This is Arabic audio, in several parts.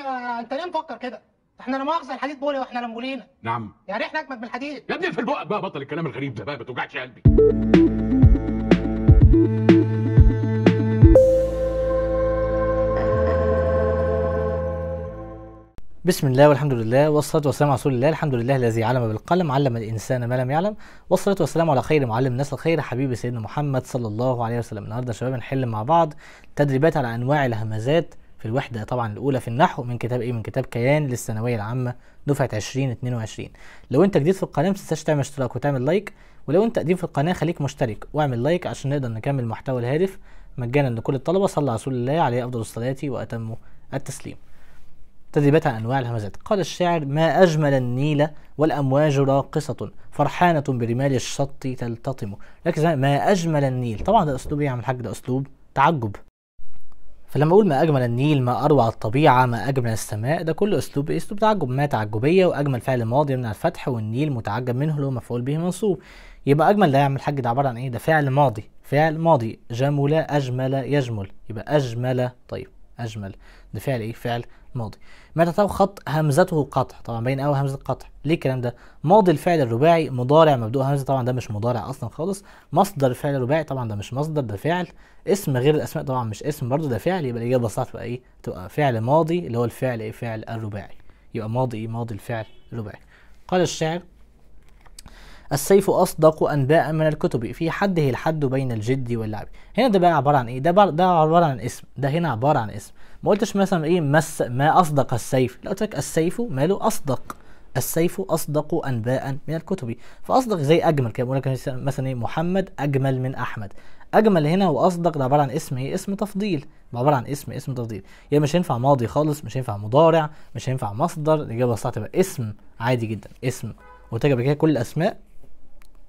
معلش انت ليه مفكر كده؟ احنا لا مؤاخذه الحديد بولي واحنا لمبولينا نعم يعني احنا اجمد من الحديد يا ابني اقفل بقى بطل الكلام الغريب ده بقى ما توجعش قلبي بسم الله والحمد لله والصلاة والسلام على رسول الله الحمد لله الذي علم بالقلم علم الإنسان ما لم يعلم والصلاة والسلام على خير معلم الناس الخير حبيبي سيدنا محمد صلى الله عليه وسلم النهاردة شباب نحل مع بعض تدريبات على أنواع الهمزات في الوحدة طبعا الأولى في النحو من كتاب إيه من كتاب كيان للثانوية العامة دفعة 2022 لو أنت جديد في القناة ما تنساش تعمل اشتراك وتعمل لايك ولو أنت قديم في القناة خليك مشترك واعمل لايك عشان نقدر نكمل محتوى الهادف مجانا لكل الطلبة صلى على رسول الله عليه أفضل الصلاة وأتم التسليم تدريبات عن أنواع الهمزات قال الشاعر ما أجمل النيل والأمواج راقصة فرحانة برمال الشط تلتطم لكن ما أجمل النيل طبعا ده أسلوب إيه يا عم الحاج ده أسلوب تعجب فلما اقول ما اجمل النيل ما اروع الطبيعه ما اجمل السماء ده كله اسلوب اسلوب تعجب ما تعجبيه واجمل فعل ماضي يمنع الفتح والنيل متعجب منه اللي هو مفعول به منصوب يبقى اجمل ده يعمل حاجه ده عباره عن ايه ده فعل ماضي فعل ماضي جمل اجمل يجمل يبقى اجمل طيب اجمل ده فعل ايه فعل ماضي متى خط همزته قطع طبعا بين او همزه قطع ليه الكلام ده ماضي الفعل الرباعي مضارع مبدوء همزه طبعا ده مش مضارع اصلا خالص مصدر الفعل الرباعي طبعا ده مش مصدر ده فعل اسم غير الاسماء طبعا مش اسم برضه ده فعل يبقى الاجابه الصح تبقى ايه تبقى فعل ماضي اللي هو الفعل ايه فعل الرباعي يبقى ماضي ايه ماضي الفعل الرباعي قال الشاعر السيف اصدق انباء من الكتب في حده الحد بين الجد واللعب هنا ده بقى عباره عن ايه ده ده عباره عن اسم ده هنا عباره عن اسم ما قلتش مثلا ايه مس ما اصدق السيف لا قلت لك السيف ماله اصدق السيف اصدق انباء من الكتب فاصدق زي اجمل كده بيقول لك مثلا ايه محمد اجمل من احمد اجمل هنا واصدق ده عباره عن اسم ايه اسم تفضيل عباره عن اسم اسم تفضيل يعني مش هينفع ماضي خالص مش هينفع مضارع مش هينفع مصدر الاجابه الصح تبقى اسم عادي جدا اسم قلت لك كده كل الاسماء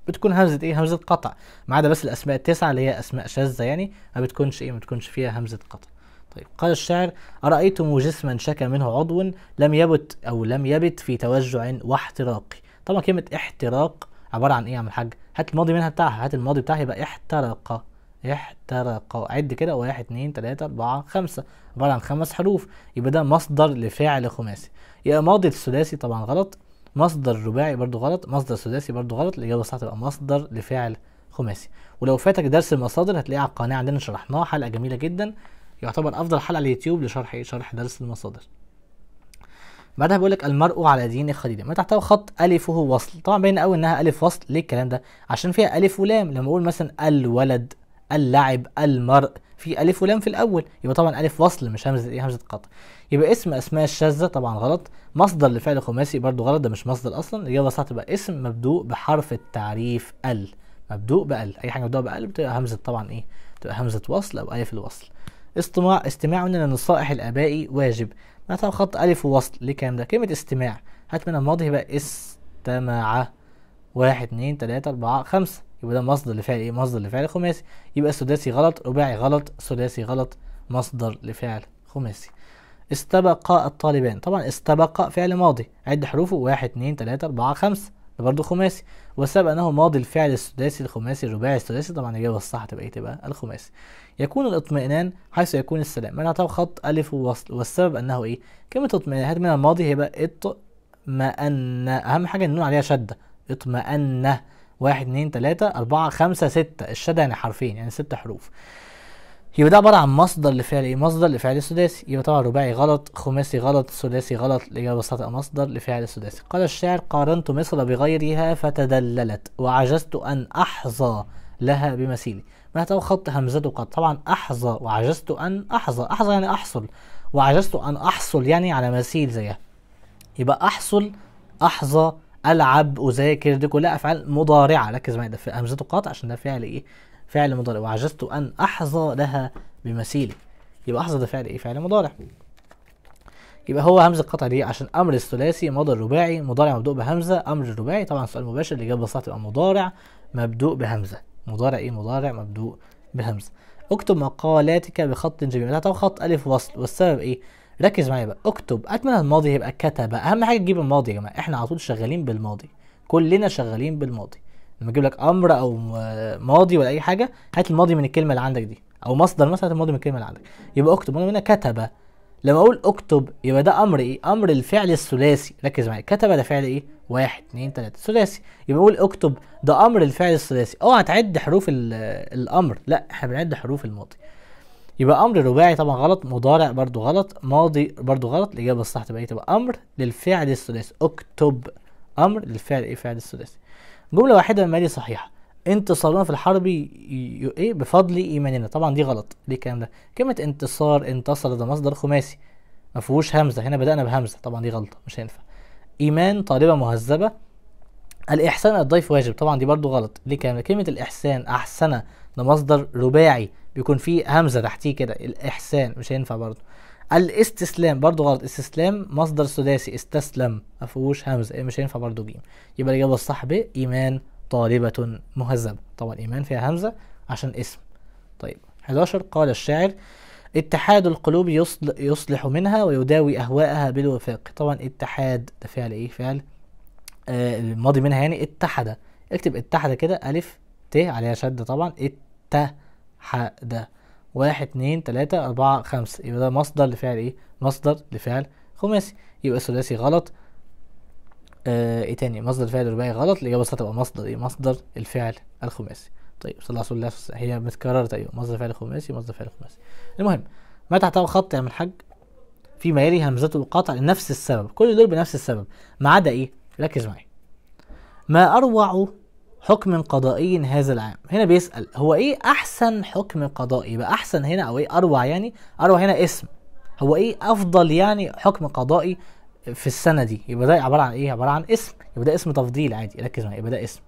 بتكون همزه ايه همزه قطع ما عدا بس الاسماء التسعه اللي هي اسماء شاذه يعني ما بتكونش ايه ما بتكونش فيها همزه قطع طيب قال الشاعر أرأيتم جسما شكى منه عضو لم يبت أو لم يبت في توجع واحتراق طبعا كلمة احتراق عبارة عن إيه يا عم الحاج؟ هات الماضي منها بتاعها هات الماضي بتاعها يبقى احترق احترق عد كده واحد اتنين تلاتة أربعة خمسة عبارة عن خمس حروف يبقى ده مصدر لفعل خماسي يبقى ماضي الثلاثي طبعا غلط مصدر رباعي برضو غلط مصدر سداسي برضو غلط الإجابة الصح تبقى مصدر لفعل خماسي ولو فاتك درس المصادر هتلاقيه على القناة عندنا شرحناه حلقة جميلة جدا يعتبر افضل حلقه على اليوتيوب لشرح ايه شرح درس المصادر بعدها بيقول لك المرء على دين خليله ما تحتوي خط الفه وصل طبعا باين قوي انها الف وصل ليه الكلام ده عشان فيها الف ولام لما اقول مثلا الولد اللعب المرء في الف ولام في الاول يبقى طبعا الف وصل مش همزه ايه همزه قطع يبقى اسم اسماء الشاذه طبعا غلط مصدر لفعل خماسي برضو غلط ده مش مصدر اصلا الاجابه الصح تبقى اسم مبدوء بحرف التعريف ال مبدوء بال اي حاجه مبدوء بال بتبقى همزه طبعا ايه بتبقى همزه وصل او الف الوصل استماع استماعنا النصائح الآبائي واجب مثلا خط ألف ووصل ليه الكلام ده كلمة استماع هات من الماضي يبقى استمع واحد اتنين تلاتة أربعة خمسة يبقى ده مصدر لفعل إيه مصدر لفعل خماسي يبقى السداسي غلط رباعي غلط ثلاثي غلط مصدر لفعل خماسي استبق الطالبان طبعا استبق فعل ماضي عد حروفه واحد اتنين تلاتة أربعة خمسة ده برضه خماسي وسبق انه ماضي الفعل السداسي الخماسي الرباعي السداسي طبعا الاجابه الصح تبقى ايه تبقى الخماسي يكون الاطمئنان حيث يكون السلام معنى خط ألف ووصل والسبب أنه إيه كلمة اطمئنان هات من الماضي هيبقى اطمأن أهم حاجة النون عليها شدة اطمأن واحد اتنين تلاتة أربعة خمسة ستة الشدة يعني حرفين يعني ست حروف يبقى ده عبارة عن مصدر لفعل ايه؟ مصدر لفعل سداسي، يبقى طبعا رباعي غلط، خماسي غلط، ثلاثي غلط، الإجابة الخاطئة مصدر لفعل سداسي. قال الشاعر قارنت مصر بغيرها فتدللت وعجزت أن أحظى لها بمثيلي ما هو خط همزته قد طبعا أحظى وعجزت أن أحظى أحظى يعني أحصل وعجزت أن أحصل يعني على مثيل زيها يبقى أحصل أحظى ألعب أذاكر دي كلها أفعال مضارعة ركز معايا ده في همزته قاطع عشان ده فعل إيه فعل مضارع وعجزت أن أحظى لها بمثيلي يبقى أحظى ده فعل إيه فعل مضارع يبقى هو همزه القطع دي عشان امر الثلاثي مضارع رباعي مضارع مبدوء بهمزه امر رباعي طبعا سؤال مباشر الاجابه الصح تبقى مضارع مبدوء بهمزه مضارع ايه مضارع مبدوء بهمزه اكتب مقالاتك بخط جميل هتعتبر خط الف وصل والسبب ايه ركز معايا بقى اكتب اتمنى الماضي هيبقى كتب اهم حاجه تجيب الماضي يا جماعه احنا على طول شغالين بالماضي كلنا شغالين بالماضي لما اجيب لك امر او ماضي ولا اي حاجه هات الماضي من الكلمه اللي عندك دي او مصدر مثلا هات الماضي من الكلمه اللي عندك يبقى اكتب هنا كتب لما اقول اكتب يبقى ده امر ايه امر الفعل الثلاثي ركز معايا كتب ده فعل ايه واحد اتنين تلاته ثلاثي يبقى بقول اكتب ده امر الفعل الثلاثي اوعى أه، تعد حروف الامر لا احنا بنعد حروف الماضي يبقى امر رباعي طبعا غلط مضارع برضو غلط ماضي برضو غلط الاجابه الصح تبقى ايه تبقى امر للفعل الثلاثي اكتب امر للفعل ايه فعل الثلاثي جمله واحده مالي صحيحه انتصارنا في الحرب ايه بفضل ايماننا طبعا دي غلط ليه الكلام ده كلمه انتصار انتصر ده مصدر خماسي ما فيهوش همزه هنا بدانا بهمزه طبعا دي غلطه مش هينفع إيمان طالبة مهذبة الإحسان الضيف واجب طبعا دي برضو غلط ليه كلمة كلمة الإحسان أحسن ده مصدر رباعي بيكون فيه همزة تحتيه كده الإحسان مش هينفع برضو الاستسلام برضو غلط استسلام مصدر سداسي استسلم مفهوش همزة مش هينفع برضو جيم يبقى الإجابة الصح ب إيمان طالبة مهذبة طبعا إيمان فيها همزة عشان اسم طيب 11 قال الشاعر اتحاد القلوب يصلح منها ويداوي أهواءها بالوفاق طبعا اتحاد ده فعل ايه فعل آه الماضي منها يعني اتحد اكتب اتحد كده ألف ت عليها شدة طبعا اتحد واحد اتنين تلاتة أربعة خمسة يبقى ده مصدر لفعل ايه مصدر لفعل خماسي يبقى الثلاثي غلط آه ايه تاني مصدر الفعل الرباعي غلط الإجابة بس هتبقى مصدر ايه مصدر الفعل الخماسي طيب صلى الله عليه وسلم هي متكررة أيوة طيب. مصدر فعل خماسي مصدر فعل خماسي المهم ما تحته خط يا من الحاج فيما يلي همزته القطع لنفس السبب كل دول بنفس السبب ما عدا إيه ركز معي ما أروع حكم قضائي هذا العام هنا بيسأل هو ايه احسن حكم قضائي يبقى احسن هنا او ايه اروع يعني اروع هنا اسم هو ايه افضل يعني حكم قضائي في السنة دي يبقى ده عبارة عن ايه عبارة عن اسم يبقى ده اسم تفضيل عادي ركز معي يبقى ده اسم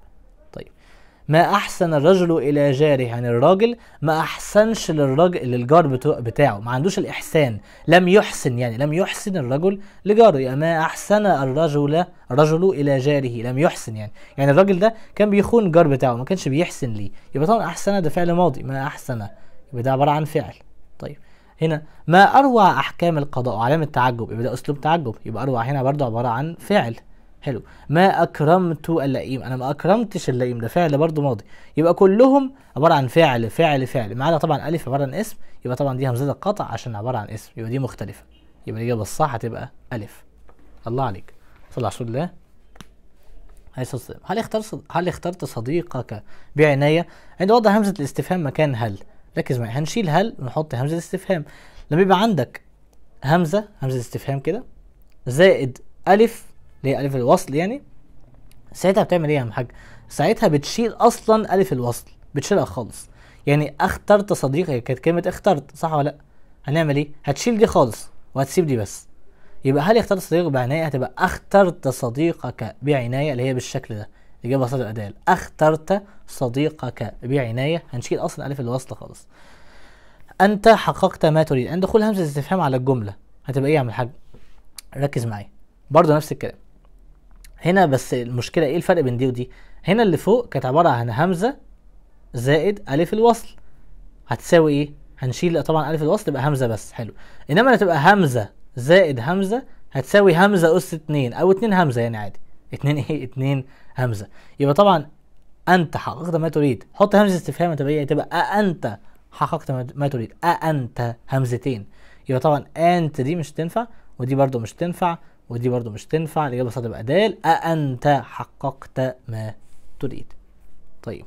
ما احسن الرجل الى جاره يعني الراجل ما احسنش للراجل للجار بتاعه ما عندوش الاحسان لم يحسن يعني لم يحسن الرجل لجاره يعني ما احسن الرجل رجل الى جاره لم يحسن يعني يعني الراجل ده كان بيخون الجار بتاعه ما كانش بيحسن ليه يبقى طبعا احسن ده فعل ماضي ما احسن يبقى ده عباره عن فعل طيب هنا ما اروع احكام القضاء وعلامه تعجب يبقى ده اسلوب تعجب يبقى اروع هنا برضه عباره عن فعل حلو ما اكرمت اللئيم انا ما اكرمتش اللئيم ده فعل برضه ماضي يبقى كلهم عباره عن فعل فعل فعل ما عدا طبعا الف عباره عن اسم يبقى طبعا دي همزه القطع عشان عباره عن اسم يبقى دي مختلفه يبقى الاجابه الصح هتبقى الف الله عليك صلى على رسول الله عليه الصلاه والسلام هل اخترت هل اخترت صديقك بعنايه عند وضع همزه الاستفهام مكان هل ركز معايا هنشيل هل ونحط همزه الاستفهام لما يبقى عندك همزه همزه استفهام كده زائد الف اللي هي الف الوصل يعني ساعتها بتعمل ايه يا عم حاج ساعتها بتشيل اصلا الف الوصل بتشيلها خالص يعني اخترت صديق هي كانت كلمه اخترت صح ولا لا هنعمل ايه هتشيل دي خالص وهتسيب دي بس يبقى هل اخترت صديقك بعناية هتبقى اخترت صديقك بعناية اللي هي بالشكل ده إجابة بسيطة أدال اخترت صديقك بعناية هنشيل أصلا ألف الوصل خالص أنت حققت ما تريد أن دخول همزة استفهام على الجملة هتبقى إيه يا عم الحاج ركز معايا برضه نفس الكلام هنا بس المشكله ايه الفرق بين دي ودي هنا اللي فوق كانت عباره عن همزه زائد الف الوصل هتساوي ايه هنشيل طبعا الف الوصل تبقى همزه بس حلو انما تبقى همزه زائد همزه هتساوي همزه اس اتنين او اتنين همزه يعني عادي اتنين ايه اتنين همزه يبقى طبعا انت حققت ما تريد حط همزه استفهام طبيعي تبقى انت حققت ما تريد أأنت همزتين يبقى طبعا أنت دي مش تنفع ودي برضو مش تنفع ودي برضو مش تنفع الإجابة هتبقى دال أأنت حققت ما تريد طيب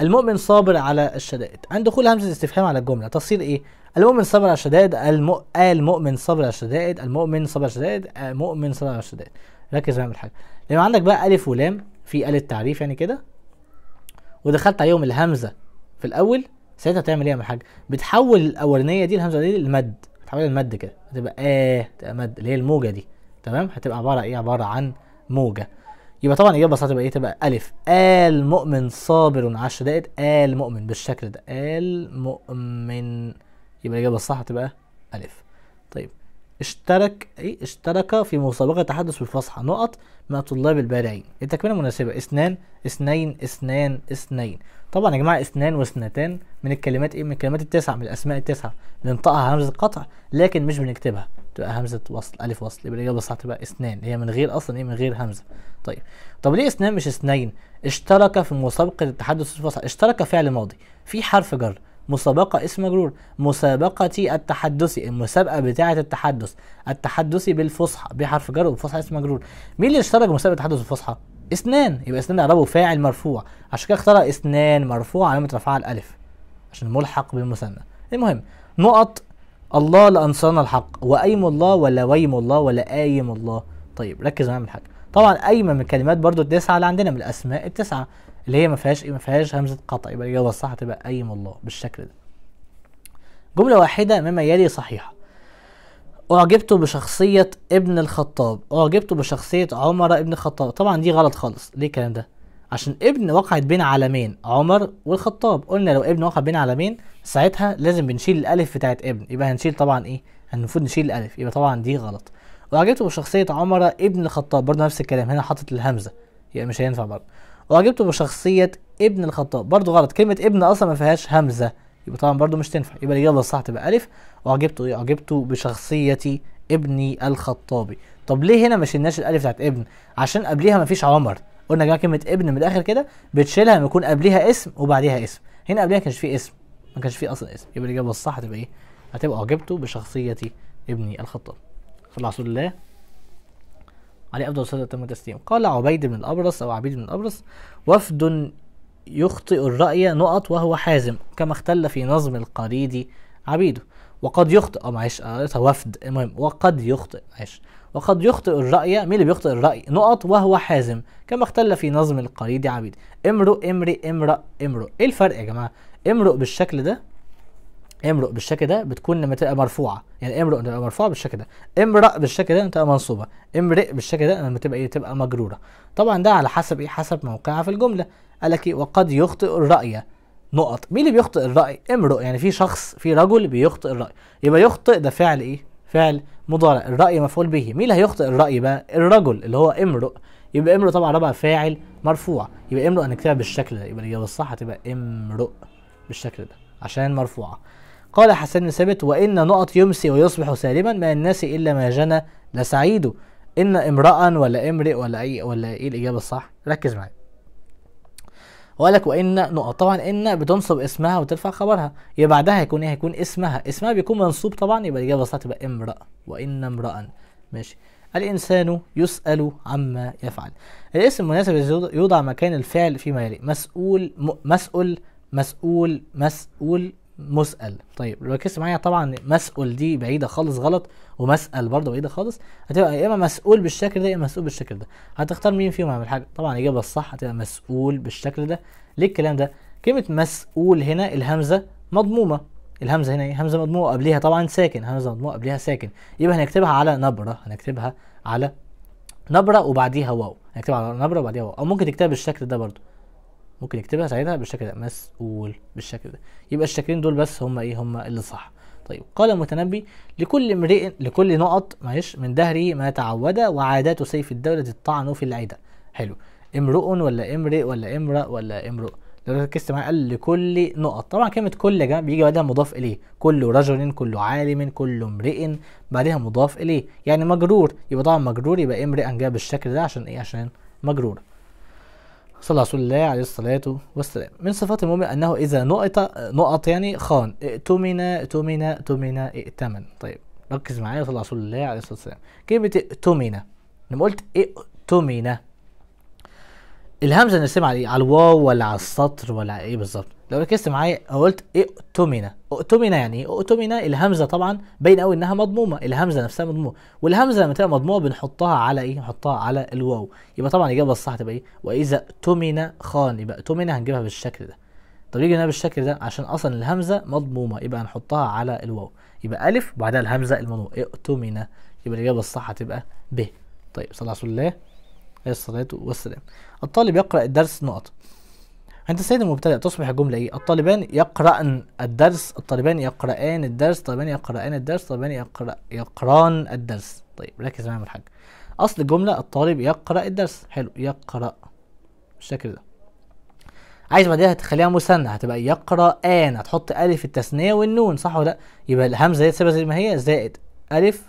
المؤمن صابر على الشدائد عند دخول همزة استفهام على الجملة تصير إيه؟ المؤمن صابر على الشدائد الم... المؤمن صابر على الشدائد المؤمن صابر على الشدائد المؤمن آه، صابر على الشدائد ركز بقى الحاجة لما عندك بقى ألف ولام في آلة تعريف يعني كده ودخلت عليهم الهمزة في الأول ساعتها تعمل إيه يا حاجة؟ بتحول الأولانية دي الهمزة دي للمد تحولها للمد كده هتبقى آه تبقى مد اللي هي الموجة دي تمام هتبقى عباره ايه عباره عن موجه يبقى طبعا الاجابه الصح تبقى ايه تبقى الف ال مؤمن صابر على الشدائد ال مؤمن بالشكل ده ال مؤمن يبقى الاجابه الصح هتبقى الف طيب اشترك ايه اشترك في مسابقه تحدث بالفصحى نقط مع طلاب البارعين التكمله المناسبه اثنان اثنين اثنان اثنين طبعا يا جماعه اثنان واثنتان من الكلمات ايه من الكلمات التسعه من الاسماء التسعه بننطقها همزه قطع لكن مش بنكتبها تبقى همزه وصل الف وصل يبقى الاجابه الصح تبقى اثنان هي من غير اصلا ايه من غير همزه طيب طب ليه اثنان مش اثنين اشترك في مسابقه التحدث الفصحى اشترك فعل ماضي في حرف جر مسابقة اسم مجرور مسابقة التحدثي المسابقة بتاعة التحدث التحدثي بالفصحى بحرف جر والفصحى اسم مجرور مين اللي اشترك مسابقة التحدث الفصحى؟ اسنان يبقى اسنان اعرابه فاعل مرفوع عشان كده اختار اسنان مرفوع علامه رفعها الالف عشان ملحق بالمثنى المهم نقط الله لانصرنا الحق وايم الله ولا ويم الله ولا ايم الله طيب ركز معايا من حاجه طبعا ايمه من الكلمات برضو التسعه اللي عندنا من الاسماء التسعه اللي هي ما فيهاش ما فيهاش همزه قطع يبقى الاجابه الصح تبقى ايم الله بالشكل ده جمله واحده مما يلي صحيحه أعجبت بشخصية ابن الخطاب أعجبت بشخصية عمر ابن الخطاب طبعا دي غلط خالص ليه الكلام ده عشان ابن وقعت بين عالمين عمر والخطاب قلنا لو ابن وقع بين عالمين ساعتها لازم بنشيل الألف بتاعت ابن يبقى هنشيل طبعا إيه المفروض نشيل الألف يبقى طبعا دي غلط وعجبته بشخصية عمر ابن الخطاب برضه نفس الكلام هنا حاطط الهمزة يبقى مش هينفع برضه وعجبته بشخصية ابن الخطاب برضه غلط كلمة ابن أصلا ما فيهاش همزة يبقى طبعا برضو مش تنفع يبقى الإجابة الصح تبقى ألف أعجبت إيه أعجبت بشخصية ابني الخطابي طب ليه هنا ما شلناش الألف بتاعت ابن عشان قبليها ما فيش عمر قلنا يا جماعة كلمة ابن من الآخر كده بتشيلها لما يكون قبليها اسم وبعديها اسم هنا قبليها كانش فيه اسم ما كانش فيه أصلا اسم يبقى الإجابة الصح هتبقى إيه؟ هتبقى اعجبته بشخصية ابني الخطاب صلى رسول الله عليه أفضل الصلاة تم التسليم قال عبيد بن الأبرص أو عبيد بن الأبرص وفد يخطئ الرأي نقط وهو حازم كما اختل في نظم القريدي عبيده وقد يخطئ معلش قريتها آه، وفد المهم وقد يخطئ معلش وقد يخطئ الرأي مين اللي بيخطئ الرأي نقط وهو حازم كما اختل في نظم القريدي عبيد امرؤ امرئ امرأ امرؤ ايه الفرق يا جماعة امرؤ بالشكل ده امرؤ بالشكل ده بتكون لما تبقى مرفوعة يعني امرؤ تبقى مرفوعة بالشكل ده امرأ بالشكل ده تبقى منصوبة امرئ بالشكل ده لما تبقى ايه تبقى مجرورة طبعا ده على حسب ايه حسب موقعها في الجملة قال لك ايه وقد يخطئ الرأي نقط مين اللي بيخطئ الرأي امرؤ يعني في شخص في رجل بيخطئ الرأي يبقى يخطئ ده فعل ايه فعل مضارع الرأي مفعول به مين اللي هيخطئ الرأي بقى الرجل اللي هو امرؤ يبقى امرؤ طبعا رابع فاعل مرفوع يبقى امرؤ هنكتبها بالشكل ده يبقى الاجابه الصح هتبقى امرؤ بالشكل ده عشان مرفوعه قال حسن ثابت وان نقط يمسي ويصبح سالما ما الناس الا ما جنى لسعيد ان امرأ ولا امرئ ولا اي ولا ايه الاجابه الصح ركز معايا وقال لك وان نقط طبعا ان بتنصب اسمها وترفع خبرها يبقى بعدها هيكون ايه هيكون اسمها اسمها بيكون منصوب طبعا يبقى الاجابه الصح تبقى امرا وان امرا ماشي الإنسان يسأل عما يفعل الاسم المناسب يوضع مكان الفعل فيما يلي مسؤول مسؤول مسؤول مسؤول مسأل طيب لو ركزت معايا طبعا مسؤول دي بعيدة خالص غلط ومسأل برضه بعيدة خالص هتبقى يا إما مسؤول بالشكل ده يا إما مسؤول بالشكل ده هتختار مين فيهم يعمل حاجة طبعا الإجابة الصح هتبقى مسؤول بالشكل ده ليه الكلام ده كلمة مسؤول هنا الهمزة مضمومة الهمزة هنا إيه همزة مضمومة قبليها طبعا ساكن همزة مضمومة قبليها ساكن يبقى هنكتبها على نبرة هنكتبها على نبرة وبعديها واو هنكتبها على نبرة وبعديها واو أو ممكن تكتبها بالشكل ده برضه ممكن يكتبها ساعتها بالشكل ده مسؤول بالشكل ده يبقى الشكلين دول بس هم ايه هم اللي صح طيب قال المتنبي لكل امرئ لكل نقط معلش من دهره ما تعود وعادات سيف الدولة الطعن في العدا حلو امرؤ ولا امرئ ولا امرأ ولا امرؤ لو ركزت معايا قال لكل نقط طبعا كلمة كل يا جماعة بيجي بعدها مضاف إليه كل رجل كل عالم كل امرئ بعدها مضاف إليه يعني مجرور يبقى طبعا مجرور يبقى امرئ جاب بالشكل ده عشان إيه عشان مجرور صلى رسول الله عليه الصلاة والسلام من صفات المؤمن أنه إذا نقط نقط يعني خان ائتمن ائتمن ائتمن ائتمن طيب ركز معايا صلى رسول الله عليه الصلاة والسلام كلمة ائتمن لما قلت ائتمن الهمزة نرسمها على على الواو ولا على السطر ولا إيه بالظبط لو ركزت معايا قلت ائتمن ائتمن يعني ايه ائتمن الهمزه طبعا باين قوي انها مضمومه الهمزه نفسها مضمومه والهمزه لما تبقى مضمومه بنحطها على ايه نحطها على الواو يبقى طبعا الاجابه الصح تبقى ايه واذا ائتمن خان يبقى ائتمن هنجيبها بالشكل ده طب يجي هنا بالشكل ده عشان اصلا الهمزه مضمومه يبقى هنحطها على الواو يبقى الف وبعدها الهمزه المضمومه ائتمن يبقى الاجابه الصح هتبقى ب طيب صلى الله عليه إيه الصلاه والسلام الطالب يقرا الدرس نقط عند السيد المبتدأ تصبح الجملة إيه؟ الطالبان يقرأن الدرس، الطالبان يقرأان الدرس، الطالبان يقرأان الدرس، الطالبان يقرأ يقران الدرس. طيب ركز معايا يا الحاج. أصل الجملة الطالب يقرأ الدرس، حلو يقرأ بالشكل ده. عايز بعدها تخليها مثنى هتبقى يقرأان هتحط ألف التثنية والنون صح ولا لأ؟ يبقى الهمزة دي تسيبها زي ما هي زائد ألف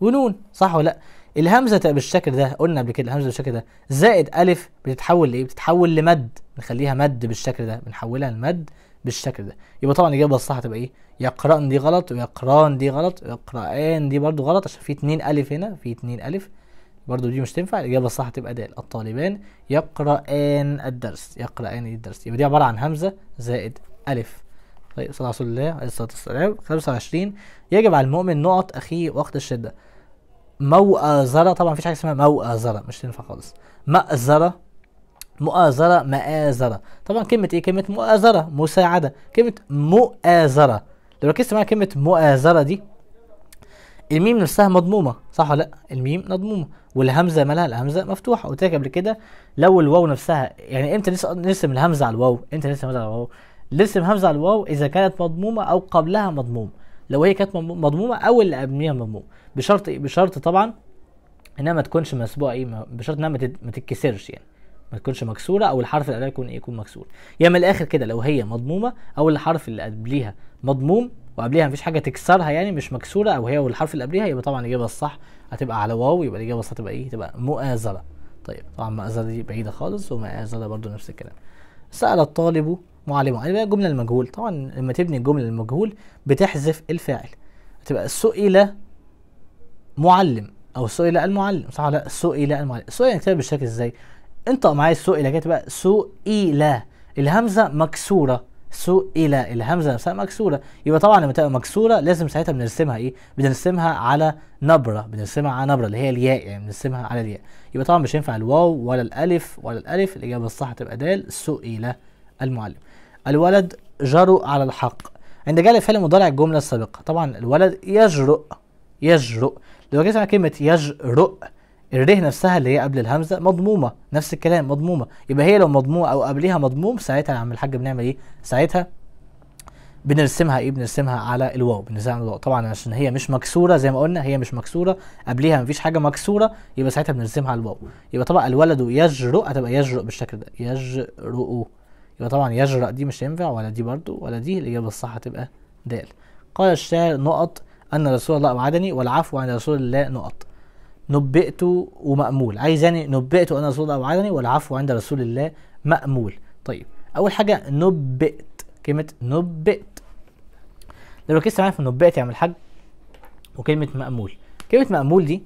ونون صح ولا لأ؟ الهمزه بالشكل ده قلنا قبل كده الهمزه بالشكل ده زائد الف بتتحول لايه بتتحول لمد نخليها مد بالشكل ده بنحولها لمد بالشكل ده يبقى طبعا الاجابه الصح هتبقى ايه يقران دي غلط ويقران دي غلط ويقران دي برده غلط عشان في اتنين الف هنا في اتنين الف برده دي مش تنفع الاجابه الصح هتبقى د الطالبان يقران الدرس يقران إيه الدرس يبقى دي عباره عن همزه زائد الف طيب صلى الله عليه الصلاه والسلام 25 يجب على المؤمن نقط اخيه وقت الشده مؤازرة طبعا مفيش حاجة اسمها مؤازرة مش تنفع خالص مأزرة مؤازرة مآزرة طبعا كلمة ايه كلمة مؤازرة مساعدة كلمة مؤازرة لو ركزت معايا كلمة مؤازرة دي الميم نفسها مضمومة صح ولا لا الميم مضمومة والهمزة مالها الهمزة مفتوحة قلت لك قبل كده لو الواو نفسها يعني امتى نرسم الهمزة على الواو امتى نرسم الهمزة على الواو نرسم همزة على الواو اذا كانت مضمومة او قبلها مضموم لو هي كانت مضمومه او اللي قبليها مضموم بشرط ايه بشرط طبعا انها ما تكونش مسبوقه ايه بشرط انها ما تتكسرش يعني ما تكونش مكسوره او الحرف اللي قبلها يكون ايه يكون مكسور يا يعني من الاخر كده لو هي مضمومه او الحرف اللي قبليها مضموم وقبليها مفيش حاجه تكسرها يعني مش مكسوره او هي والحرف اللي قبليها يبقى طبعا الاجابه الصح هتبقى على واو يبقى الاجابه الصح هتبقى ايه تبقى مؤازره طيب طبعا مؤازره دي بعيده خالص ومؤازره برضو نفس الكلام سال الطالب معلمه يعني جمله المجهول طبعا لما تبني الجمله المجهول بتحذف الفاعل تبقى سئل معلم او سئل المعلم صح لا سئل المعلم سئل يكتب يعني بالشكل ازاي انطق معايا سئل كده تبقى سئل الهمزه مكسوره سئل الهمزه نفسها مكسوره يبقى طبعا لما تبقى مكسوره لازم ساعتها بنرسمها ايه بنرسمها على نبره بنرسمها على نبره اللي هي الياء يعني بنرسمها على الياء يبقى طبعا مش هينفع الواو ولا الالف ولا الالف الاجابه الصح تبقى دال سئل المعلم الولد جرؤ على الحق عند جعل الفعل مضارع الجملة السابقة طبعا الولد يجرؤ يجرؤ لو جيت على كلمة يجرؤ الره نفسها اللي هي قبل الهمزة مضمومة نفس الكلام مضمومة يبقى هي لو مضمومة أو قبلها مضموم ساعتها يا عم الحاج بنعمل إيه؟ ساعتها بنرسمها ايه بنرسمها على الواو بنرسمها على الواو طبعا عشان هي مش مكسوره زي ما قلنا هي مش مكسوره قبليها مفيش حاجه مكسوره يبقى ساعتها بنرسمها على الواو يبقى طبعا الولد يجرؤ هتبقى يجرؤ بالشكل ده يجرؤ يبقى طبعا يجرأ دي مش هينفع ولا دي برضو ولا دي الإجابة الصح هتبقى د قال الشاعر نقط أن رسول الله وعدني والعفو عن رسول الله نقط نبئت ومأمول عايز يعني نبئت أن رسول الله وعدني والعفو عند رسول الله مأمول طيب أول حاجة نبئت كلمة نبئت لو ركزت معايا في نبئت يعمل يعني حاج وكلمة مأمول كلمة مأمول دي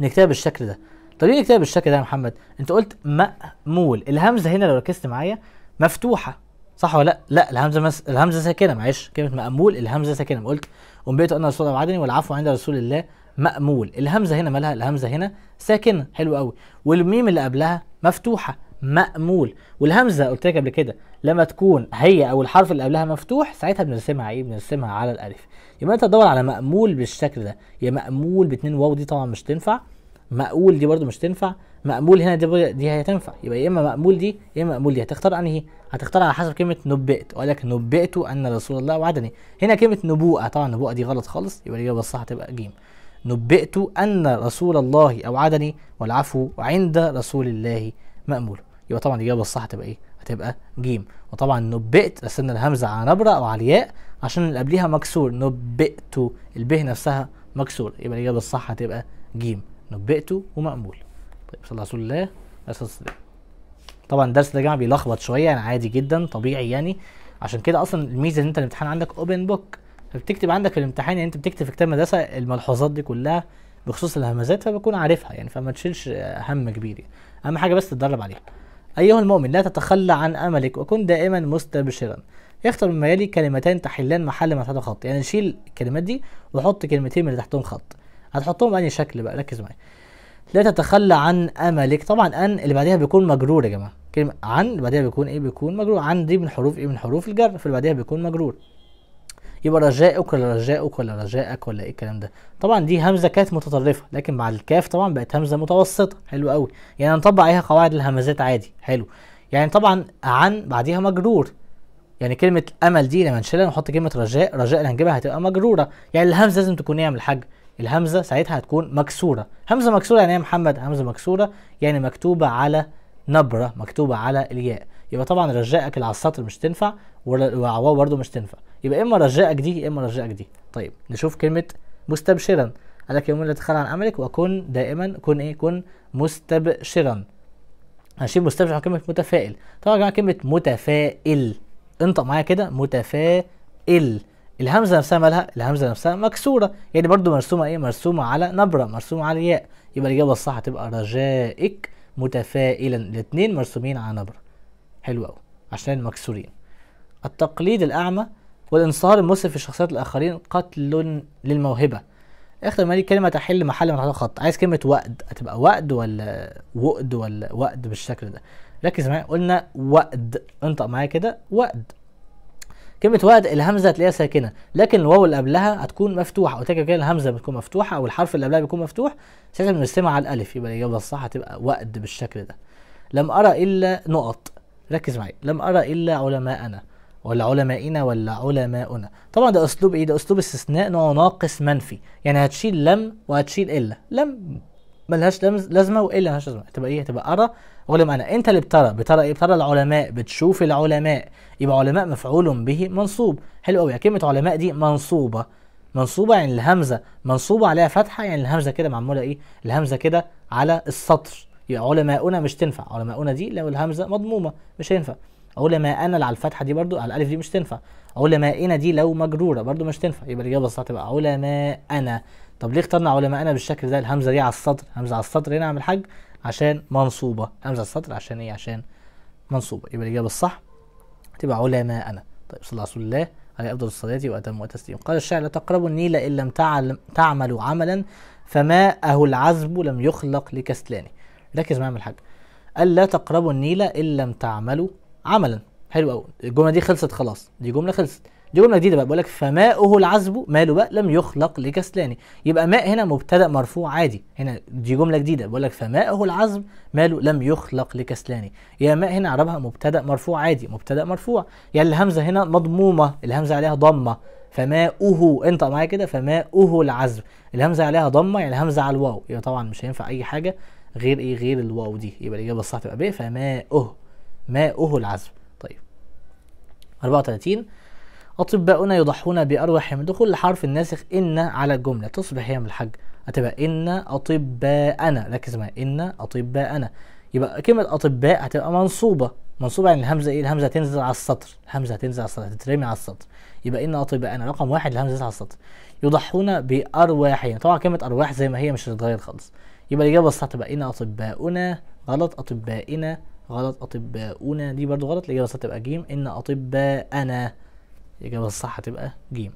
نكتبها بالشكل ده طب ليه نكتبها بالشكل ده يا محمد انت قلت مأمول الهمزه هنا لو ركزت معايا مفتوحه صح ولا لا لا الهمزه مس... الهمزه ساكنه معلش كلمه مأمول الهمزه ساكنه قلت أنبئت أن رسول الله عدني والعفو عند رسول الله مأمول الهمزه هنا مالها الهمزه هنا ساكنه حلو قوي والميم اللي قبلها مفتوحه مأمول والهمزه قلت لك قبل كده لما تكون هي او الحرف اللي قبلها مفتوح ساعتها بنرسمها ايه بنرسمها على الالف يبقى انت تدور على مأمول بالشكل ده يا مأمول باتنين واو دي طبعا مش تنفع مقول دي برده مش تنفع مأمول هنا دي, دي هتنفع يبقى يا اما مأمول دي يا اما مأمول دي هتختار انهي هتختار على حسب كلمه نبئت وقال لك نبئت ان رسول الله وعدني هنا كلمه نبوءه طبعا النبوءه دي غلط خالص يبقى الاجابه الصح هتبقى ج نبئت ان رسول الله اوعدني والعفو عند رسول الله مأمول يبقى طبعا الاجابه الصح هتبقى ايه هتبقى ج وطبعا نبئت رسمنا الهمزه على نبره او على الياء عشان اللي قبليها مكسور نبئت الب نفسها مكسور يبقى الاجابه الصح هتبقى ج نبئته ومأمول طيب صلى رسول الله عليه الصلاه طبعا الدرس ده يا جماعه بيلخبط شويه يعني عادي جدا طبيعي يعني عشان كده اصلا الميزه ان انت الامتحان عندك اوبن بوك فبتكتب عندك في الامتحان يعني انت بتكتب في كتاب مدرسه الملحوظات دي كلها بخصوص الهمزات فبكون عارفها يعني فما تشيلش هم كبير يعني. اهم حاجه بس تتدرب عليها ايها المؤمن لا تتخلى عن املك وكن دائما مستبشرا اختر مما يلي كلمتان تحلان محل ما تحت خط يعني شيل الكلمات دي وحط كلمتين من اللي تحتهم خط هتحطهم بأي شكل بقى ركز معايا لا تتخلى عن املك طبعا ان اللي بعديها بيكون مجرور يا جماعه كلمه عن اللي بعديها بيكون ايه بيكون مجرور عن دي من حروف ايه من حروف الجر فاللي بعديها بيكون مجرور يبقى رجائك ولا رجائك ولا رجائك ولا ايه الكلام ده طبعا دي همزه كانت متطرفه لكن مع الكاف طبعا بقت همزه متوسطه حلو قوي يعني نطبق عليها قواعد الهمزات عادي حلو يعني طبعا عن بعديها مجرور يعني كلمة أمل دي لما نشيلها نحط كلمة رجاء، رجاء اللي هنجيبها هتبقى مجرورة، يعني الهمزة لازم تكون نية من الهمزه ساعتها هتكون مكسوره همزه مكسوره يعني ايه محمد همزه مكسوره يعني مكتوبه على نبره مكتوبه على الياء يبقى طبعا رجائك اللي على السطر مش تنفع وعواو برده مش تنفع يبقى اما رجائك دي يا اما رجائك دي طيب نشوف كلمه مستبشرا قال لك يوم لا تتخلى عن عملك وكن دائما كن ايه كن مستبشرا هنشيل مستبشر كلمه متفائل طبعا يا جماعه كلمه متفائل انطق معايا كده متفائل الهمزه نفسها مالها الهمزه نفسها مكسوره يعني برضو مرسومه ايه مرسومه على نبره مرسومه على ياء يبقى الاجابه الصح هتبقى رجائك متفائلا الاثنين مرسومين على نبره حلو قوي عشان مكسورين التقليد الاعمى والانصهار المسرف في الشخصيات الاخرين قتل للموهبه اختر مالي كلمه تحل محل من خط عايز كلمه وقد هتبقى وقد ولا وقد ولا وقد بالشكل ده ركز معايا قلنا وقد انطق معايا كده وقد كلمه واد الهمزه هتلاقيها ساكنه لكن الواو اللي قبلها هتكون مفتوحه قلت كده الهمزه بتكون مفتوحه او الحرف اللي قبلها بيكون مفتوح ساعتها بنرسمها على الالف يبقى الاجابه الصح هتبقى وقد بالشكل ده لم ارى الا نقط ركز معايا لم ارى الا علماءنا ولا علمائنا ولا علماؤنا طبعا ده اسلوب ايه ده اسلوب استثناء نوع ناقص منفي يعني هتشيل لم وهتشيل الا لم ملهاش لازمه والا ملهاش لازمه هتبقى ايه هتبقى ارى واخد انا انت اللي بترى بترى ايه بترى العلماء بتشوف العلماء يبقى علماء مفعول به منصوب حلو قوي يعني كلمه علماء دي منصوبه منصوبه يعني الهمزه منصوبه عليها فتحه يعني الهمزه كده معموله ايه الهمزه كده على السطر يبقى علماؤنا مش تنفع علماؤنا دي لو الهمزه مضمومه مش هينفع علماء اللي على الفتحه دي برضو على الالف دي مش تنفع علمائنا دي لو مجروره برضو مش تنفع يبقى الاجابه الصح تبقى علماء انا طب ليه اخترنا علماءنا بالشكل ده الهمزه دي على السطر همزه على السطر هنا يا عم الحاج عشان منصوبه همزه السطر عشان ايه عشان منصوبه يبقى الاجابه الصح تبقى علماءنا طيب صلى رسول الله عليه افضل الصلاه واتم التسليم قال الشاعر لا تقربوا النيل ان لم تعلم تعملوا عملا فماءه العذب لم يخلق لكسلانه ركز معايا الحاج قال لا تقربوا النيل ان لم تعملوا عملا حلو قوي الجمله دي خلصت خلاص دي جمله خلصت دي جمله جديده بقى بقول لك فماؤه العذب ماله بقى لم يخلق لكسلان يبقى ماء هنا مبتدا مرفوع عادي هنا دي جمله جديده بقول لك فماؤه العذب ماله لم يخلق لكسلان يا ماء هنا اعربها مبتدا مرفوع عادي مبتدا مرفوع يعني الهمزه هنا مضمومه الهمزه عليها ضمه فماؤه انطق معايا كده فماؤه العذب الهمزه عليها ضمه يعني الهمزه على الواو يبقى طبعا مش هينفع اي حاجه غير ايه غير الواو دي يبقى الاجابه الصح تبقى ب فماؤه ماؤه العذب طيب 34 أطباؤنا يضحون بأرواح من دخول الحرف الناسخ إن على الجملة تصبح هي من الحج هتبقى إن أطباءنا ركز معايا إن أطباءنا يبقى كلمة أطباء هتبقى منصوبة منصوبة يعني الهمزة إيه الهمزة تنزل على السطر الهمزة هتنزل على السطر هتترمي على السطر يبقى إن أطباءنا رقم واحد الهمزة على السطر يضحون بأرواحهم طبعا كلمة أرواح زي ما هي مش هتتغير خالص يبقى الإجابة الصح تبقى إن أطباؤنا غلط أطبائنا غلط أطباؤنا دي برضو غلط الإجابة الصح تبقى جيم إن أطباءنا الإجابة الصح هتبقى جيم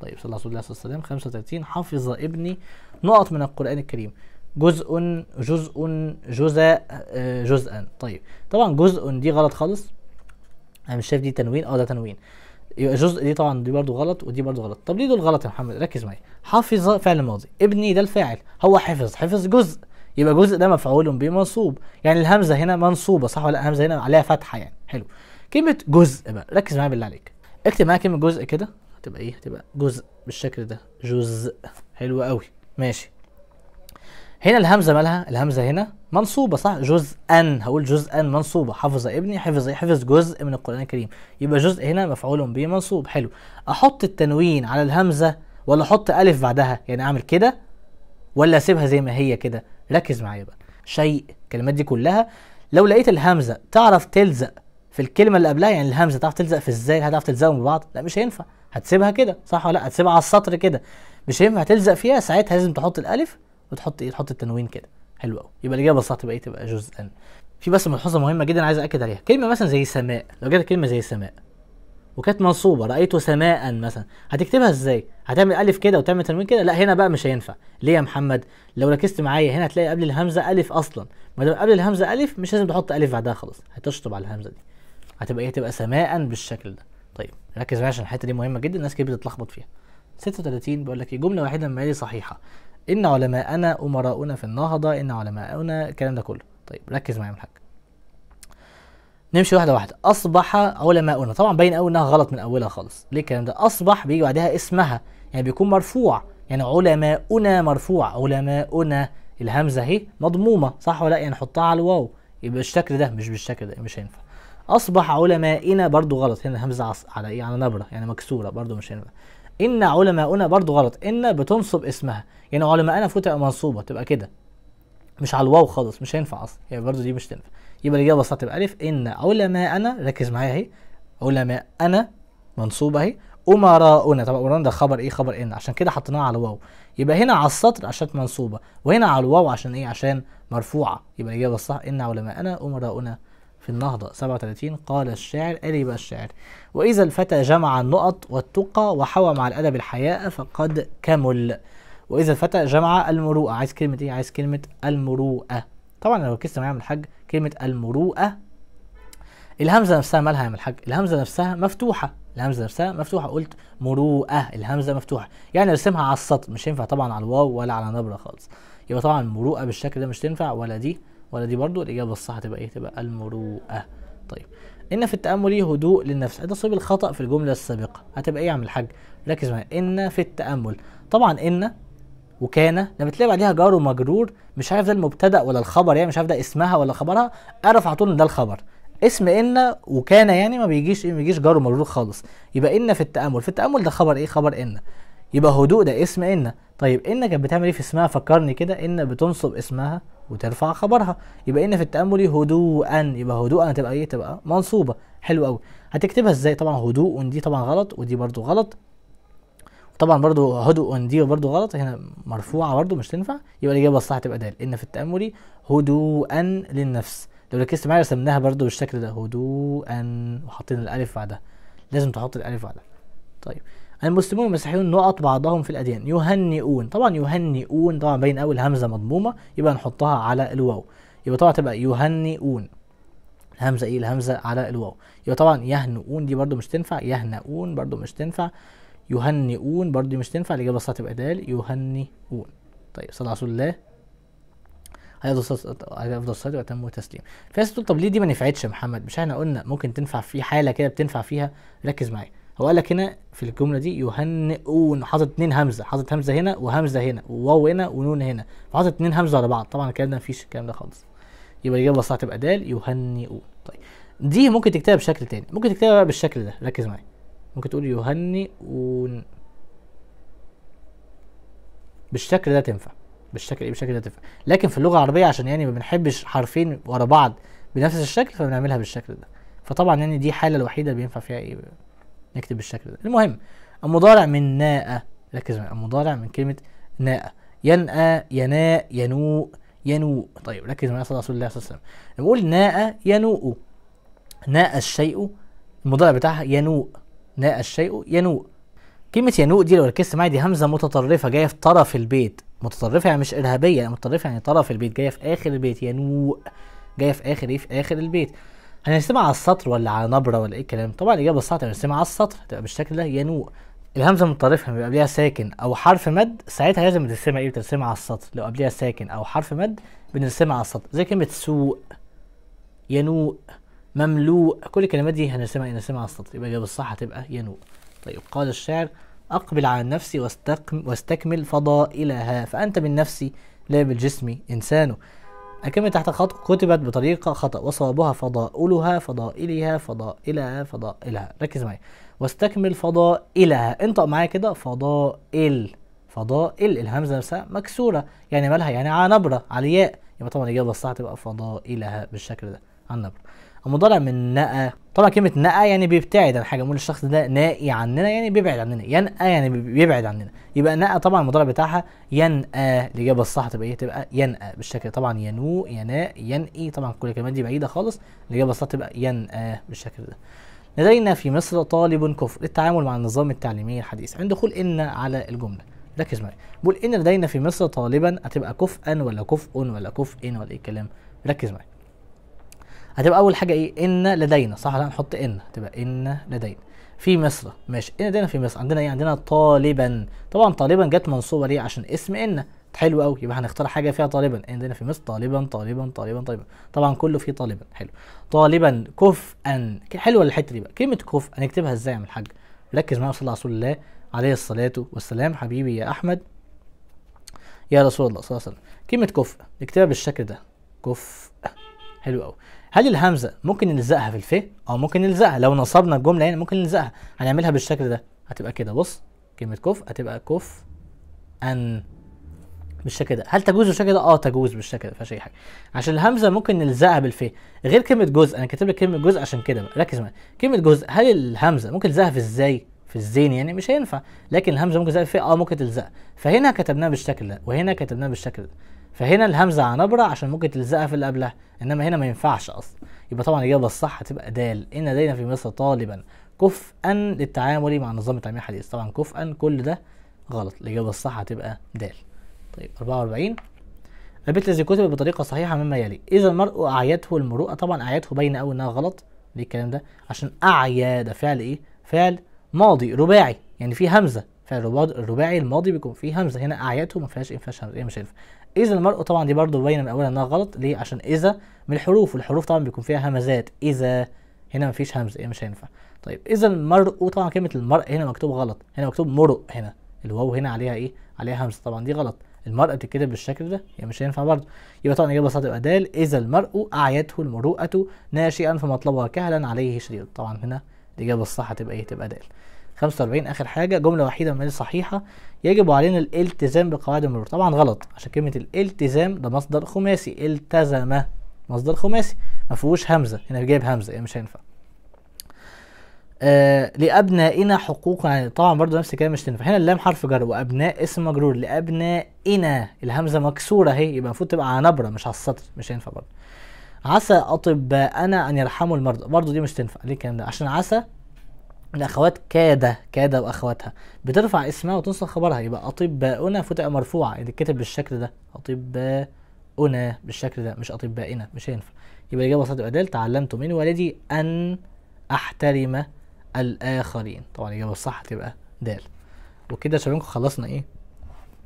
طيب صلى الله عليه وسلم 35 حفظ ابني نقط من القرآن الكريم جزء جزء جزء آه، جزءا طيب طبعا جزء دي غلط خالص انا مش شايف دي تنوين اه ده تنوين يبقى جزء دي طبعا دي برضو غلط ودي برضو غلط طب ليه دول غلط يا محمد ركز معايا حفظ فعل ماضي ابني ده الفاعل هو حفظ حفظ جزء يبقى جزء ده مفعول به منصوب يعني الهمزه هنا منصوبه صح ولا الهمزه هنا عليها فتحه يعني حلو كلمه جزء بقى ركز معايا بالله عليك اكتب معايا كلمه جزء كده هتبقى ايه هتبقى جزء بالشكل ده جزء حلو قوي ماشي هنا الهمزه مالها الهمزه هنا منصوبه صح جزءا هقول جزءا منصوبه حفظ ابني حفظ حفظ جزء من القران الكريم يبقى جزء هنا مفعول به منصوب حلو احط التنوين على الهمزه ولا احط الف بعدها يعني اعمل كده ولا اسيبها زي ما هي كده ركز معايا بقى شيء الكلمات دي كلها لو لقيت الهمزه تعرف تلزق في الكلمه اللي قبلها يعني الهمزه تعرف تلزق في الزاي هتعرف تلزقهم ببعض لا مش هينفع هتسيبها كده صح ولا لا هتسيبها على السطر كده مش هينفع تلزق فيها ساعتها لازم تحط الالف وتحط ايه تحط التنوين كده حلو قوي يبقى الاجابه الصح تبقى ايه تبقى جزءا في بس ملحوظه مهمه جدا عايز اكد عليها كلمه مثلا زي سماء لو جت كلمه زي سماء وكانت منصوبه رايت سماء مثلا هتكتبها ازاي هتعمل الف كده وتعمل تنوين كده لا هنا بقى مش هينفع ليه يا محمد لو ركزت معايا هنا هتلاقي قبل الهمزه الف اصلا ما دام قبل الهمزه الف مش لازم تحط الف بعدها خلاص هتشطب على الهمزه دي هتبقى ايه هتبقى سماء بالشكل ده طيب ركز معايا عشان الحته دي مهمه جدا الناس كتير بتتلخبط فيها 36 بيقول لك ايه جمله واحده ما هي صحيحه ان علماءنا امراؤنا في النهضه ان علماءنا الكلام ده كله طيب ركز معايا يا الحاج نمشي واحده واحده اصبح علماؤنا طبعا باين قوي انها غلط من اولها خالص ليه الكلام ده اصبح بيجي بعدها اسمها يعني بيكون مرفوع يعني علماؤنا مرفوع علماؤنا الهمزه اهي مضمومه صح ولا لا يعني حطها على الواو يبقى بالشكل ده مش بالشكل ده مش هينفع اصبح علمائنا برضو غلط هنا همزه على ايه على نبره يعني مكسوره برضو مش هنا ان علماءنا برضو غلط ان بتنصب اسمها يعني علماءنا فوت تبقى منصوبه تبقى كده مش على الواو خالص مش هينفع اصلا يعني برضو دي مش تنفع يبقى الاجابه الصح تبقى الف ان علماءنا ركز معايا اهي علماءنا منصوبه اهي امراؤنا طب امراؤنا ده خبر ايه خبر ان عشان كده حطيناها على الواو يبقى هنا على السطر عشان منصوبه وهنا على الواو عشان ايه عشان مرفوعه يبقى الاجابه الصح ان علماءنا امراؤنا في النهضة 37 قال الشاعر قال يبقى الشاعر وإذا الفتى جمع النقط والتقى وحوى مع الأدب الحياء فقد كمل وإذا الفتى جمع المروءة عايز كلمة إيه؟ عايز كلمة المروءة طبعا لو ركزت معايا من الحاج كلمة المروءة الهمزة نفسها مالها يا الحاج الهمزة نفسها مفتوحة الهمزة نفسها مفتوحة قلت مروءة الهمزة مفتوحة يعني ارسمها على السطر مش ينفع طبعا على الواو ولا على نبرة خالص يبقى طبعا المروءة بالشكل ده مش تنفع ولا دي ولا دي برضو الاجابه الصح تبقى ايه تبقى المروءه طيب ان في التامل هدوء للنفس هتصيب الخطا في الجمله السابقه هتبقى ايه يا عم الحاج ركز معايا ان في التامل طبعا ان وكان لما تلاقي بعديها جار ومجرور مش عارف ده المبتدا ولا الخبر يعني مش عارف ده اسمها ولا خبرها اعرف على طول ان ده الخبر اسم ان وكان يعني ما بيجيش ما بيجيش جار ومجرور خالص يبقى ان في التامل في التامل ده خبر ايه خبر ان يبقى هدوء ده اسم ان طيب ان كانت بتعمل ايه في اسمها فكرني كده ان بتنصب اسمها وترفع خبرها يبقى ان في التامل هدوءا يبقى هدوءا تبقى ايه تبقى منصوبه حلو قوي هتكتبها ازاي طبعا هدوء دي طبعا غلط ودي برضو غلط طبعا برضو هدوء دي برضو غلط هنا مرفوعه برضو مش تنفع يبقى الاجابه الصح تبقى دال ان في التامل هدوءا للنفس لو ركزت معايا رسمناها برضو بالشكل ده هدوءا وحطينا الالف بعدها لازم تحط الالف بعدها طيب المسلمون والمسيحيون نقط بعضهم في الأديان يهنئون طبعا يهنئون طبعا بين أول همزة مضمومة يبقى نحطها على الواو يبقى طبعا تبقى يهنئون الهمزة ايه الهمزة على الواو يبقى طبعا يهنئون دي برضو مش تنفع يهنئون برضو مش تنفع يهنئون برضو دي مش تنفع الإجابة الصح تبقى دال يهنئون طيب صلى رسول الله هيفضل الصلاه وتم تسليم في ناس بتقول طب ليه دي ما نفعتش يا محمد مش احنا قلنا ممكن تنفع في حاله كده بتنفع فيها ركز معايا هو قال لك هنا في الجمله دي يهنئون حاطط اتنين همزه حاطط همزه هنا وهمزه هنا وواو هنا ونون هنا فحاطط اتنين همزه ورا بعض طبعا الكلام ده مفيش الكلام ده خالص يبقى الاجابه الصح تبقى دال يهنئون طيب دي ممكن تكتبها بشكل تاني ممكن تكتبها بالشكل ده ركز معايا ممكن تقول يهنئون بالشكل ده تنفع بالشكل ايه بالشكل ده تنفع لكن في اللغه العربيه عشان يعني ما بنحبش حرفين ورا بعض بنفس الشكل فبنعملها بالشكل ده فطبعا يعني دي حاله الوحيده بينفع فيها ايه نكتب بالشكل ده المهم المضارع من ناء ركز معايا المضارع من كلمه ناء ينأى يناء ينوء ينوء طيب ركز معايا صلى رسول الله صلى الله عليه وسلم نقول ناء ينوء ناء الشيء المضارع بتاعها ينوء ناء الشيء ينوء كلمة ينوء دي لو ركزت معايا دي همزة متطرفة جاية في طرف البيت متطرفة يعني مش إرهابية متطرفة يعني طرف البيت جاية في آخر البيت ينوء جاية في آخر إيه في آخر البيت هنرسمها على السطر ولا على نبره ولا ايه الكلام طبعا الاجابه الصح هنرسمها على السطر تبقى بالشكل ده ينوء الهمزه من طرفها بيبقى قبلها ساكن او حرف مد ساعتها لازم ترسمها ايه بترسمها على السطر لو قبلها ساكن او حرف مد بنرسمها على السطر زي كلمه سوء ينوء مملوء كل الكلمات دي هنرسمها إيه؟ نرسمها على السطر يبقى الاجابه الصح هتبقى ينوء طيب قال الشاعر اقبل على النفس واستكمل فضائلها فانت بالنفس لا بالجسم انسان الكلمة تحت الخط كتبت بطريقة خطأ وصوابها فضائلها فضائلها فضائلها فضائلها ركز معايا واستكمل فضائلها انطق معايا كده فضائل فضائل الهمزة نفسها مكسورة يعني مالها يعني على نبرة على ياء يبقى طبعا الإجابة الصح تبقى فضائلها بالشكل ده على المضارع من نأى طبعا كلمة نأى يعني بيبتعد عن حاجة نقول الشخص ده نائي عننا يعني بيبعد عننا ينأى يعني بيبعد عننا يبقى نأى طبعا المضارع بتاعها ينأى الإجابة الصح تبقى إيه تبقى ينأى بالشكل طبعا ينوء يناء ينئي طبعا كل الكلمات دي بعيدة خالص الإجابة الصح تبقى ينأى بالشكل ده لدينا في مصر طالب كفر للتعامل مع النظام التعليمي الحديث عند دخول إن على الجملة ركز معايا بقول إن لدينا في مصر طالبا هتبقى كفءا ولا كفء ولا كفء ولا إيه الكلام ركز معايا هتبقى اول حاجه ايه ان لدينا صح لا نحط ان تبقى ان لدينا في مصر ماشي ان لدينا في مصر عندنا ايه عندنا طالبا طبعا طالبا جت منصوبه ليه عشان اسم ان حلو قوي يبقى هنختار حاجه فيها طالبا عندنا في مصر طالبا طالبا طالبا طالبا طبعا كله فيه طالبا حلو طالبا كفءا حلوه الحته دي بقى كلمه كف هنكتبها ازاي يا عم الحاج ركز معايا صلى رسول الله عليه الصلاه والسلام حبيبي يا احمد يا رسول الله صلى الله عليه وسلم كلمه كف نكتبها بالشكل ده كف حلو قوي هل الهمزه ممكن نلزقها في الف او ممكن نلزقها لو نصبنا الجمله هنا يعني ممكن نلزقها هنعملها بالشكل ده هتبقى كده بص كلمه كف هتبقى كف ان بالشكل ده هل تجوز بالشكل ده اه تجوز بالشكل ده مفيهاش اي حاجه عشان الهمزه ممكن نلزقها بالف غير كلمه جزء انا كاتب لك كلمه جزء عشان كده بقى ركز معايا كلمه جزء هل الهمزه ممكن نلزقها في ازاي في الزين يعني مش هينفع لكن الهمزه ممكن تلزق فيها اه ممكن تلزق فهنا كتبناها بالشكل ده وهنا كتبناها بالشكل ده فهنا الهمزه عنبره عشان ممكن تلزقها في اللي قبلها انما هنا ما ينفعش اصلا يبقى طبعا الاجابه الصح هتبقى دال ان لدينا في مصر طالبا كفءا للتعامل مع نظام التعليم الحديث طبعا كفءا كل ده غلط الاجابه الصح هتبقى دال طيب 44 البيت الذي كتب بطريقه صحيحه مما يلي اذا المرء اعيته المروءه طبعا اعيته باينه قوي انها غلط ليه الكلام ده عشان اعيا ده فعل ايه فعل ماضي رباعي يعني في همزه فالرباعي الماضي بيكون فيه همزه هنا اعيته ما فيهاش إيه، ما فيهاش همزه إيه، مش هينفع اذا المرء طبعا دي برضه باينه من اولها انها غلط ليه عشان اذا من الحروف والحروف طبعا بيكون فيها همزات اذا هنا ما فيش همزه ايه مش هينفع طيب اذا المرء طبعا كلمه المرء هنا مكتوب غلط هنا مكتوب مرق هنا الواو هنا عليها ايه عليها همزه طبعا دي غلط المرء بتتكتب بالشكل ده هي يعني مش هينفع برضه يبقى طبعا الإجابة صح دال إذا المرء أعيته المروءة ناشئا فمطلبها كهلا عليه شديد طبعا هنا الإجابة الصح هتبقى إيه؟ تبقى دال. 45 آخر حاجة جملة وحيدة من الصحيحة يجب علينا الالتزام بقواعد المرور طبعا غلط عشان كلمة الالتزام ده مصدر خماسي التزم مصدر خماسي ما فيهوش همزة هنا جايب همزة يعني مش هينفع آه لأبنائنا حقوق يعني طبعا برضو نفس الكلام مش تنفع هنا اللام حرف جر وأبناء اسم مجرور لأبنائنا الهمزة مكسورة أهي يبقى المفروض تبقى على نبرة مش على السطر مش هينفع برضه عسى انا ان يرحموا المرضى برضه دي مش تنفع ليه الكلام ده عشان عسى الاخوات كاده كاده واخواتها بترفع اسمها وتنصب خبرها يبقى اطباؤنا فتبقى مرفوعه اللي اتكتب بالشكل ده اطباؤنا بالشكل ده مش اطبائنا مش هينفع يبقى الاجابه صح وعدل تعلمت من والدي ان احترم الاخرين طبعا الاجابه الصح تبقى دال وكده شبابكم خلصنا ايه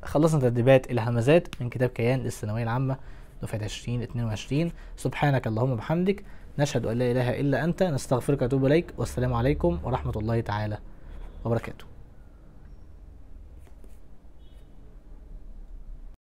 خلصنا تدريبات الهمزات من كتاب كيان للثانويه العامه دفعة 2022 سبحانك اللهم وبحمدك نشهد أن لا إله إلا أنت نستغفرك ونتوب إليك والسلام عليكم ورحمة الله تعالى وبركاته